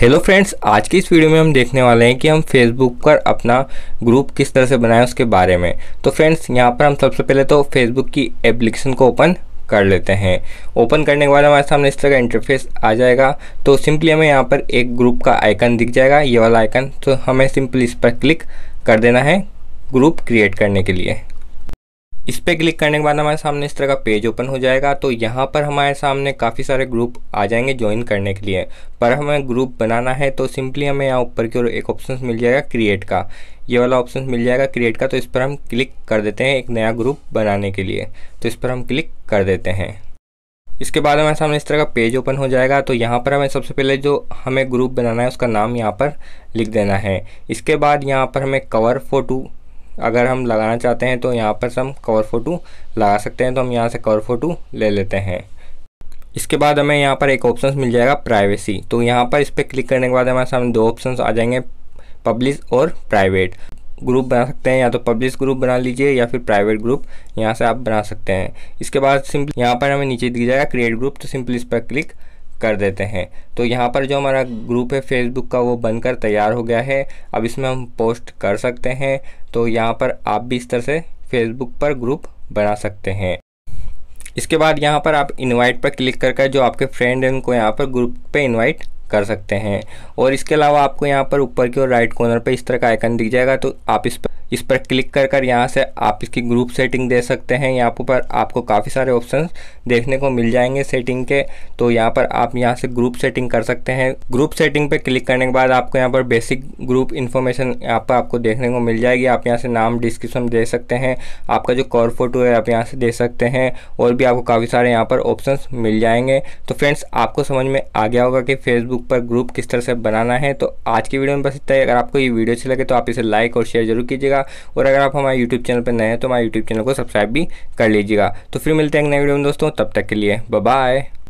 hello friends आज की इस वीडियो में हम देखने वाले हैं कि हम फेसबुक पर अपना ग्रुप किस तरह से बनाएं उसके बारे में तो फ्रेंड्स यहाँ पर हम सबसे पहले तो फेसबुक की एप्लीकेशन को ओपन कर लेते हैं ओपन करने के बाद हमारे सामने इस तरह का इंटरफेस आ जाएगा तो सिंपली हमें यहाँ पर एक ग्रुप का आइकन दिख जाएगा ये वाला आइकन तो हमें सिंपली इस पर क्लिक कर देना है ग्रुप क्रिएट करने के लिए इस पर क्लिक करने के बाद हमारे सामने इस तरह का पेज ओपन हो जाएगा तो यहाँ पर हमारे सामने काफ़ी सारे ग्रुप आ जाएंगे ज्वाइन करने के लिए पर हमें ग्रुप बनाना है तो सिंपली हमें यहाँ ऊपर की ओर एक ऑप्शन मिल जाएगा क्रिएट का ये वाला ऑप्शन मिल जाएगा क्रिएट का तो इस पर हम क्लिक कर देते हैं एक नया ग्रुप बनाने के लिए तो इस पर हम क्लिक कर देते हैं इसके बाद हमारे सामने इस तरह का पेज ओपन हो जाएगा तो यहाँ पर हमें सबसे पहले जो हमें ग्रुप बनाना है उसका नाम यहाँ पर लिख देना है इसके बाद यहाँ पर हमें कवर फोटो अगर हम लगाना चाहते हैं तो यहाँ पर हम कवर फोटो लगा सकते हैं तो हम यहाँ से कवर फोटो ले लेते हैं इसके बाद हमें यहाँ पर एक ऑप्शन मिल जाएगा प्राइवेसी तो यहाँ पर इस पर क्लिक करने के बाद हमारे सामने दो ऑप्शन आ जाएंगे पब्लिश और प्राइवेट ग्रुप बना सकते हैं या तो पब्लिश ग्रुप बना लीजिए या फिर प्राइवेट ग्रुप यहाँ से आप बना सकते हैं इसके बाद सिंपल यहाँ पर हमें नीचे दिख जाएगा क्रिएट ग्रुप तो सिंपल इस पर क्लिक कर देते हैं तो यहाँ पर जो हमारा ग्रुप है फेसबुक का वो बनकर तैयार हो गया है अब इसमें हम पोस्ट कर सकते हैं तो यहाँ पर आप भी इस तरह से फेसबुक पर ग्रुप बना सकते हैं इसके बाद यहाँ पर आप इनवाइट पर क्लिक कर जो आपके फ्रेंड हैं उनको यहाँ पर ग्रुप पे इनवाइट कर सकते हैं और इसके अलावा आपको यहाँ पर ऊपर की ओर राइट कॉर्नर पे इस तरह का आइकन दिख जाएगा तो आप इस पर इस पर क्लिक कर कर यहाँ से आप इसकी ग्रुप सेटिंग दे सकते हैं यहाँ पर आपको काफ़ी सारे ऑप्शन देखने को मिल जाएंगे सेटिंग के तो यहाँ पर आप यहाँ से ग्रुप सेटिंग कर सकते हैं ग्रुप सेटिंग पर क्लिक करने के बाद आपको यहाँ पर बेसिक ग्रुप इन्फॉर्मेशन यहाँ पर आपको देखने को मिल जाएगी आप यहाँ से नाम डिस्क्रिप्शन दे सकते हैं आपका जो कॉर फोटो है आप यहाँ से दे सकते हैं और भी आपको काफ़ी सारे यहाँ पर ऑप्शन मिल जाएंगे तो फ्रेंड्स आपको समझ में आ गया होगा कि फेसबुक पर ग्रुप किस तरह से बनाना है तो आज की वीडियो में बस इतना ही अगर आपको ये वीडियो अच्छी लगे तो आप इसे लाइक और शेयर जरूर कीजिएगा लीजिएगा और अगर आप हमारे यूट्यूब चैनल पर नए हैं तो हमारे यूट्यूब चैनल को सब्सक्राइब भी कर लीजिएगा तो फिर मिलते हैं एक नए वीडियो में दोस्तों तब तक के लिए बाय